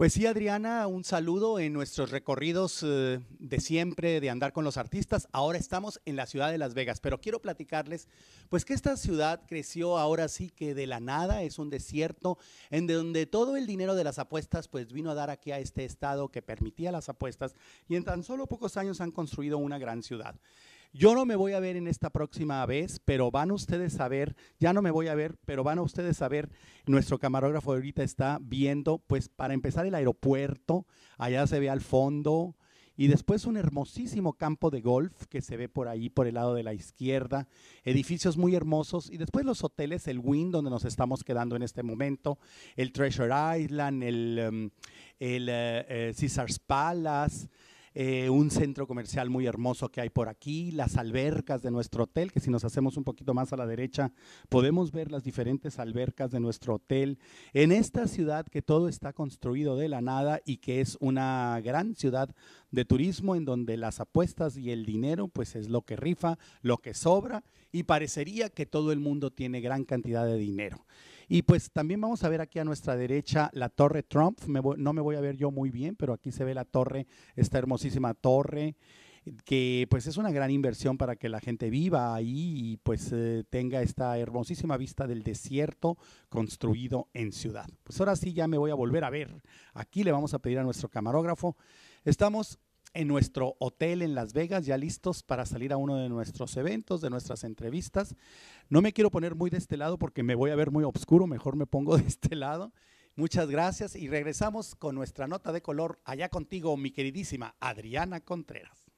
Pues sí, Adriana, un saludo en nuestros recorridos eh, de siempre, de andar con los artistas. Ahora estamos en la ciudad de Las Vegas, pero quiero platicarles, pues que esta ciudad creció ahora sí que de la nada, es un desierto, en donde todo el dinero de las apuestas pues vino a dar aquí a este estado que permitía las apuestas y en tan solo pocos años han construido una gran ciudad. Yo no me voy a ver en esta próxima vez, pero van ustedes a ver, ya no me voy a ver, pero van a ustedes a ver, nuestro camarógrafo ahorita está viendo, pues para empezar el aeropuerto, allá se ve al fondo, y después un hermosísimo campo de golf que se ve por ahí, por el lado de la izquierda, edificios muy hermosos y después los hoteles, el Wynn donde nos estamos quedando en este momento, el Treasure Island, el, um, eh, eh, Caesars Palace, eh, un centro comercial muy hermoso que hay por aquí, las albercas de nuestro hotel, que si nos hacemos un poquito más a la derecha, podemos ver las diferentes albercas de nuestro hotel. En esta ciudad que todo está construido de la nada y que es una gran ciudad de turismo en donde las apuestas y el dinero pues es lo que rifa, lo que sobra y parecería que todo el mundo tiene gran cantidad de dinero. Y pues también vamos a ver aquí a nuestra derecha la torre Trump. no me voy a ver yo muy bien, pero aquí se ve la torre, esta hermosísima torre que pues es una gran inversión para que la gente viva ahí y pues eh, tenga esta hermosísima vista del desierto construido en ciudad. Pues ahora sí ya me voy a volver a ver. Aquí le vamos a pedir a nuestro camarógrafo. Estamos en nuestro hotel en Las Vegas, ya listos para salir a uno de nuestros eventos, de nuestras entrevistas. No me quiero poner muy de este lado porque me voy a ver muy oscuro, mejor me pongo de este lado. Muchas gracias y regresamos con nuestra nota de color allá contigo, mi queridísima Adriana Contreras.